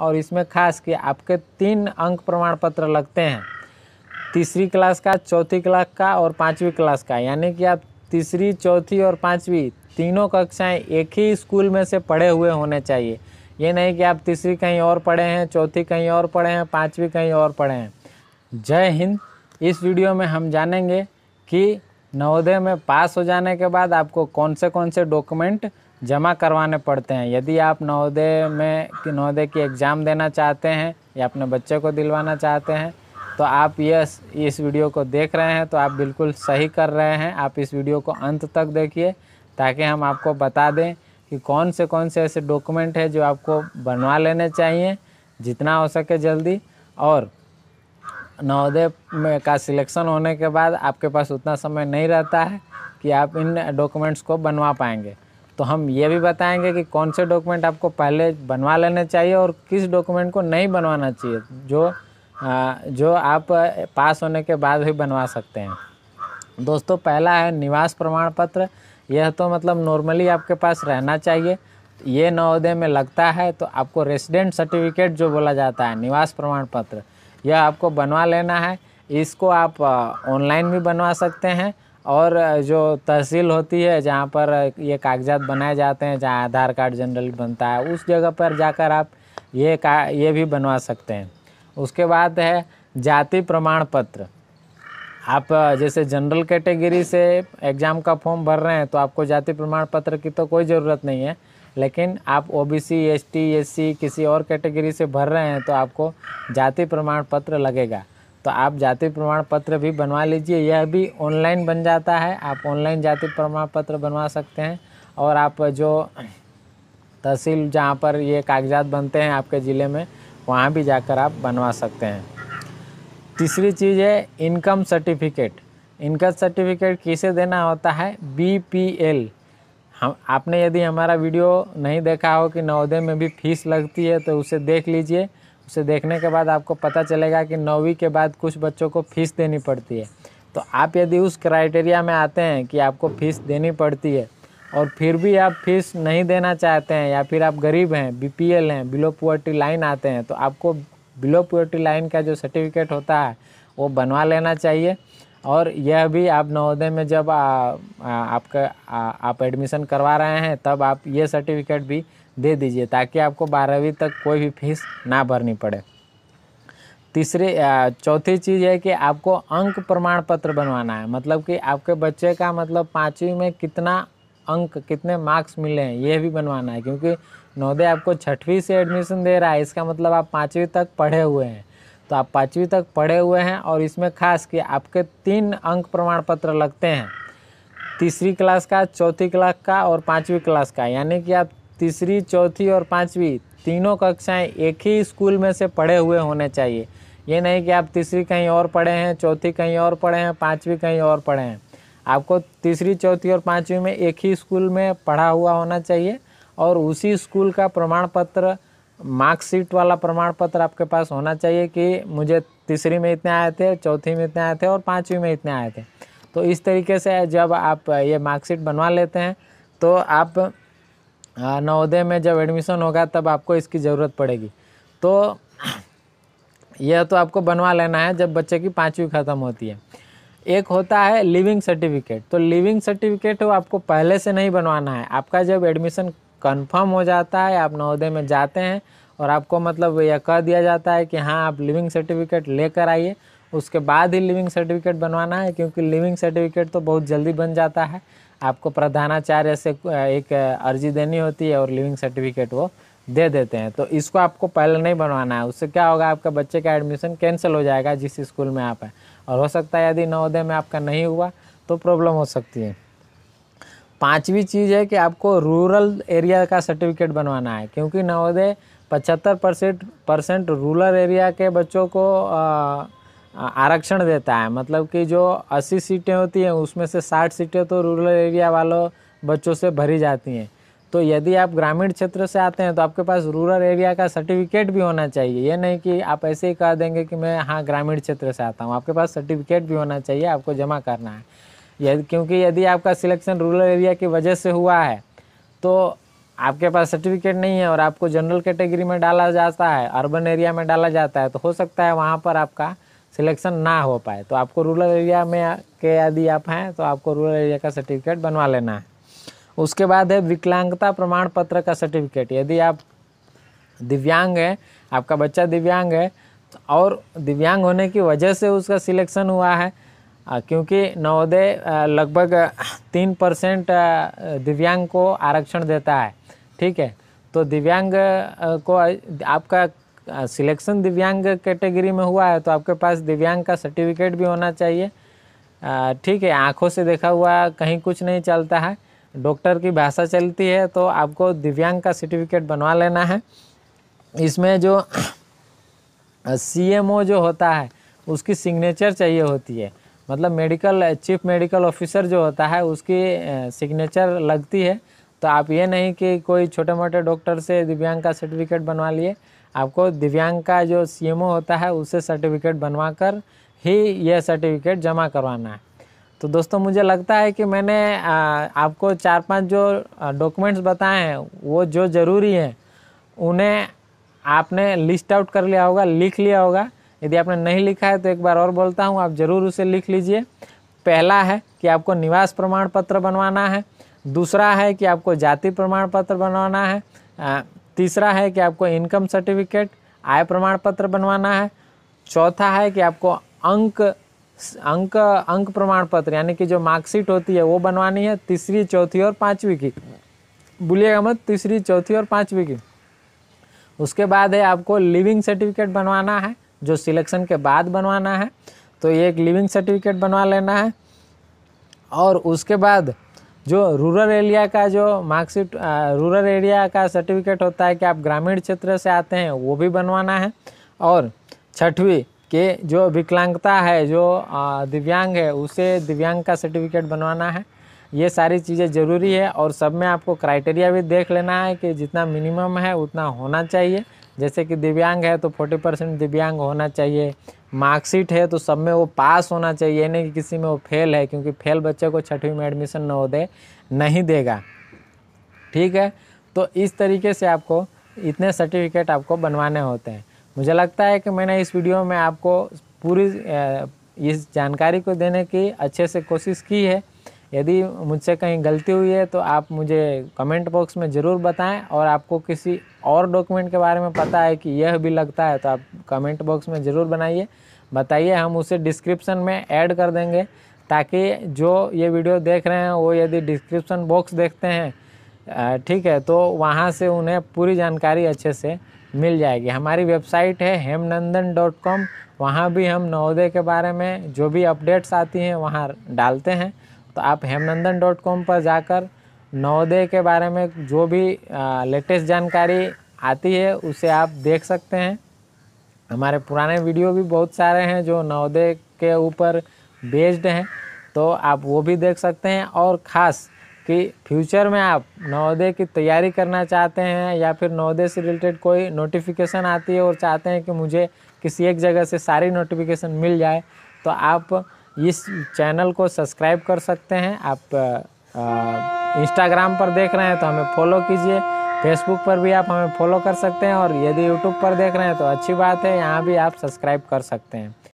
और इसमें खास कि आपके तीन अंक प्रमाण पत्र लगते हैं तीसरी क्लास का चौथी क्लास का और पाँचवीं क्लास का यानी कि आप तीसरी चौथी और पाँचवीं तीनों कक्षाएं एक ही स्कूल में से पढ़े हुए होने चाहिए ये नहीं कि आप तीसरी कहीं और पढ़े हैं चौथी कहीं और पढ़े हैं पाँचवीं कहीं और पढ़े हैं जय हिंद इस वीडियो में हम जानेंगे कि नवोदय में पास हो जाने के बाद आपको कौन से कौन से डॉक्यूमेंट जमा करवाने पड़ते हैं यदि आप नवोदय में कि नवोदय की एग्ज़ाम देना चाहते हैं या अपने बच्चे को दिलवाना चाहते हैं तो आप ये इस वीडियो को देख रहे हैं तो आप बिल्कुल सही कर रहे हैं आप इस वीडियो को अंत तक देखिए ताकि हम आपको बता दें कि कौन से कौन से ऐसे डॉक्यूमेंट है जो आपको बनवा लेने चाहिए जितना हो सके जल्दी और नवोदय में का सिलेक्शन होने के बाद आपके पास उतना समय नहीं रहता है कि आप इन डॉक्यूमेंट्स को बनवा पाएंगे तो हम ये भी बताएंगे कि कौन से डॉक्यूमेंट आपको पहले बनवा लेने चाहिए और किस डॉक्यूमेंट को नहीं बनवाना चाहिए जो जो आप पास होने के बाद भी बनवा सकते हैं दोस्तों पहला है निवास प्रमाण पत्र यह तो मतलब नॉर्मली आपके पास रहना चाहिए ये नवोदय में लगता है तो आपको रेसिडेंट सर्टिफिकेट जो बोला जाता है निवास प्रमाण पत्र यह आपको बनवा लेना है इसको आप ऑनलाइन भी बनवा सकते हैं और जो तहसील होती है जहाँ पर ये कागजात बनाए जाते हैं जहाँ आधार कार्ड जनरली बनता है उस जगह पर जाकर आप ये का ये भी बनवा सकते हैं उसके बाद है जाति प्रमाण पत्र आप जैसे जनरल कैटेगरी से एग्ज़ाम का फॉर्म भर रहे हैं तो आपको जाति प्रमाण पत्र की तो कोई ज़रूरत नहीं है लेकिन आप O B C S T S C किसी और कैटेगरी से भर रहे हैं तो आपको जाति प्रमाण पत्र लगेगा तो आप जाति प्रमाण पत्र भी बनवा लीजिए यह भी ऑनलाइन बन जाता है आप ऑनलाइन जाति प्रमाण पत्र बनवा सकते हैं और आप जो तहसील जहाँ पर ये कागजात बनते हैं आपके ज़िले में वहाँ भी जाकर आप बनवा सकते हैं तीसरी चीज़ है इनकम सर्टिफिकेट इनकम सर्टिफिकेट किसे देना होता है बी पी एल हम आपने यदि हमारा वीडियो नहीं देखा हो कि नवोदय में भी फीस लगती है तो उसे देख लीजिए उसे देखने के बाद आपको पता चलेगा कि नौवीं के बाद कुछ बच्चों को फीस देनी पड़ती है तो आप यदि उस क्राइटेरिया में आते हैं कि आपको फीस देनी पड़ती है और फिर भी आप फीस नहीं देना चाहते हैं या फिर आप गरीब हैं बीपीएल हैं बिलो पुअर्टी लाइन आते हैं तो आपको बिलो पुअर्टी लाइन का जो सर्टिफिकेट होता है वो बनवा लेना चाहिए और यह भी आप नवोदय में जब आ, आ, आपका आ, आप एडमिशन करवा रहे हैं तब आप ये सर्टिफिकेट भी दे दीजिए ताकि आपको बारहवीं तक कोई भी फीस ना भरनी पड़े तीसरी चौथी चीज़ है कि आपको अंक प्रमाण पत्र बनवाना है मतलब कि आपके बच्चे का मतलब पाँचवीं में कितना अंक कितने मार्क्स मिले हैं यह भी बनवाना है क्योंकि नौदे आपको छठवीं से एडमिशन दे रहा है इसका मतलब आप पाँचवीं तक पढ़े हुए हैं तो आप पाँचवीं तक पढ़े हुए हैं और इसमें खास कि आपके तीन अंक प्रमाण पत्र लगते हैं तीसरी क्लास का चौथी क्लास का और पाँचवीं क्लास का यानी कि आप तीसरी चौथी और पाँचवीं तीनों कक्षाएं एक ही स्कूल में से पढ़े हुए होने चाहिए ये नहीं कि आप तीसरी कहीं और पढ़े हैं चौथी कहीं और पढ़े हैं पाँचवीं कहीं और पढ़े हैं आपको तीसरी चौथी और पाँचवीं में एक ही स्कूल में पढ़ा हुआ होना चाहिए और उसी स्कूल का प्रमाण पत्र मार्कशीट वाला प्रमाण पत्र आपके पास होना चाहिए कि मुझे तीसरी में इतने आए थे चौथी में इतने आए थे और पाँचवीं में इतने आए थे तो इस तरीके से जब आप ये मार्कशीट बनवा लेते हैं तो आप हाँ, नवोदय में जब एडमिशन होगा तब आपको इसकी ज़रूरत पड़ेगी तो यह तो आपको बनवा लेना है जब बच्चे की पाँचवीं ख़त्म होती है एक होता है लिविंग सर्टिफिकेट तो लिविंग सर्टिफिकेट वो आपको पहले से नहीं बनवाना है आपका जब एडमिशन कंफर्म हो जाता है आप नवोदय में जाते हैं और आपको मतलब यह कह दिया जाता है कि हाँ आप लिविंग सर्टिफिकेट लेकर आइए उसके बाद ही लिविंग सर्टिफिकेट बनवाना है क्योंकि लिविंग सर्टिफिकेट तो बहुत जल्दी बन जाता है आपको प्रधानाचार्य से एक अर्जी देनी होती है और लिविंग सर्टिफिकेट वो दे देते हैं तो इसको आपको पहले नहीं बनवाना है उससे क्या होगा आपका बच्चे का एडमिशन कैंसिल हो जाएगा जिस स्कूल में आप हैं और हो सकता है यदि नवोदय में आपका नहीं हुआ तो प्रॉब्लम हो सकती है पांचवी चीज़ है कि आपको रूरल एरिया का सर्टिफिकेट बनवाना है क्योंकि नवोदय पचहत्तर परसेंट परसेंट रूरल एरिया के बच्चों को आ, आरक्षण देता है मतलब कि जो 80 सीटें होती हैं उसमें से 60 सीटें तो रूरल एरिया वालों बच्चों से भरी जाती हैं तो यदि आप ग्रामीण क्षेत्र से आते हैं तो आपके पास रूरल एरिया का सर्टिफिकेट भी होना चाहिए ये नहीं कि आप ऐसे ही कह देंगे कि मैं हाँ ग्रामीण क्षेत्र से आता हूँ आपके पास सर्टिफिकेट भी होना चाहिए आपको जमा करना है यदि क्योंकि यदि आपका सिलेक्शन रूरल एरिया की वजह से हुआ है तो आपके पास सर्टिफिकेट नहीं है और आपको जनरल कैटेगरी में डाला जाता है अर्बन एरिया में डाला जाता है तो हो सकता है वहाँ पर आपका सिलेक्शन ना हो पाए तो आपको रूरल एरिया में के यदि आप हैं तो आपको रूरल एरिया का सर्टिफिकेट बनवा लेना है उसके बाद है विकलांगता प्रमाण पत्र का सर्टिफिकेट यदि आप दिव्यांग हैं आपका बच्चा दिव्यांग है तो और दिव्यांग होने की वजह से उसका सिलेक्शन हुआ है क्योंकि नवोदय लगभग तीन परसेंट दिव्यांग को आरक्षण देता है ठीक है तो दिव्यांग को आपका सिलेक्शन दिव्यांग कैटेगरी में हुआ है तो आपके पास दिव्यांग का सर्टिफिकेट भी होना चाहिए ठीक है आँखों से देखा हुआ कहीं कुछ नहीं चलता है डॉक्टर की भाषा चलती है तो आपको दिव्यांग का सर्टिफिकेट बनवा लेना है इसमें जो सी जो होता है उसकी सिग्नेचर चाहिए होती है मतलब मेडिकल चीफ मेडिकल ऑफिसर जो होता है उसकी सिग्नेचर लगती है तो आप ये नहीं कि कोई छोटे मोटे डॉक्टर से दिव्यांग का सर्टिफिकेट बनवा लिए आपको दिव्यांग का जो सी होता है उसे सर्टिफिकेट बनवा कर ही यह सर्टिफिकेट जमा करवाना है तो दोस्तों मुझे लगता है कि मैंने आपको चार पांच जो डॉक्यूमेंट्स बताए हैं वो जो ज़रूरी हैं उन्हें आपने लिस्ट आउट कर लिया होगा लिख लिया होगा यदि आपने नहीं लिखा है तो एक बार और बोलता हूँ आप ज़रूर उसे लिख लीजिए पहला है कि आपको निवास प्रमाण पत्र बनवाना है दूसरा है कि आपको जाति प्रमाण पत्र बनवाना है तीसरा है कि आपको इनकम सर्टिफिकेट आय प्रमाण पत्र बनवाना है चौथा है कि आपको अंक अंक अंक प्रमाण पत्र यानी कि जो मार्कशीट होती है वो बनवानी है तीसरी चौथी और पाँचवीं की बोलिएगा मत तीसरी चौथी और पाँचवीं की उसके बाद है आपको लिविंग सर्टिफिकेट बनवाना है जो सिलेक्शन के बाद बनवाना है तो ये एक लिविंग सर्टिफिकेट बनवा लेना है और उसके बाद जो रूरल एरिया का जो मार्कशीट रूरल एरिया का सर्टिफिकेट होता है कि आप ग्रामीण क्षेत्र से आते हैं वो भी बनवाना है और छठवीं के जो विकलांगता है जो दिव्यांग है उसे दिव्यांग का सर्टिफिकेट बनवाना है ये सारी चीज़ें ज़रूरी है और सब में आपको क्राइटेरिया भी देख लेना है कि जितना मिनिमम है उतना होना चाहिए जैसे कि दिव्यांग है तो 40 परसेंट दिव्यांग होना चाहिए मार्कशीट है तो सब में वो पास होना चाहिए ये नहीं कि किसी में वो फेल है क्योंकि फेल बच्चे को छठवीं में एडमिशन न हो दे नहीं देगा ठीक है तो इस तरीके से आपको इतने सर्टिफिकेट आपको बनवाने होते हैं मुझे लगता है कि मैंने इस वीडियो में आपको पूरी इस जानकारी को देने की अच्छे से कोशिश की है यदि मुझसे कहीं गलती हुई है तो आप मुझे कमेंट बॉक्स में ज़रूर बताएं और आपको किसी और डॉक्यूमेंट के बारे में पता है कि यह भी लगता है तो आप कमेंट बॉक्स में ज़रूर बनाइए बताइए हम उसे डिस्क्रिप्शन में ऐड कर देंगे ताकि जो ये वीडियो देख रहे हैं वो यदि डिस्क्रिप्शन बॉक्स देखते हैं ठीक है तो वहाँ से उन्हें पूरी जानकारी अच्छे से मिल जाएगी हमारी वेबसाइट है हेमनंदन डॉट कॉम वहाँ भी हम नवोदय के बारे में जो भी अपडेट्स आती हैं वहाँ डालते हैं तो आप हेमनंदन डॉट कॉम पर जाकर नवोदय के बारे में जो भी लेटेस्ट जानकारी आती है उसे आप देख सकते हैं हमारे पुराने वीडियो भी बहुत सारे हैं जो नवोदय के ऊपर बेस्ड हैं तो आप वो भी देख सकते हैं और ख़ास कि फ्यूचर में आप नवोदय की तैयारी करना चाहते हैं या फिर नवोदय से रिलेटेड कोई नोटिफिकेशन आती है और चाहते हैं कि मुझे किसी एक जगह से सारी नोटिफिकेशन मिल जाए तो आप इस चैनल को सब्सक्राइब कर सकते हैं आप इंस्टाग्राम पर देख रहे हैं तो हमें फॉलो कीजिए फेसबुक पर भी आप हमें फॉलो कर सकते हैं और यदि यूट्यूब पर देख रहे हैं तो अच्छी बात है यहाँ भी आप सब्सक्राइब कर सकते हैं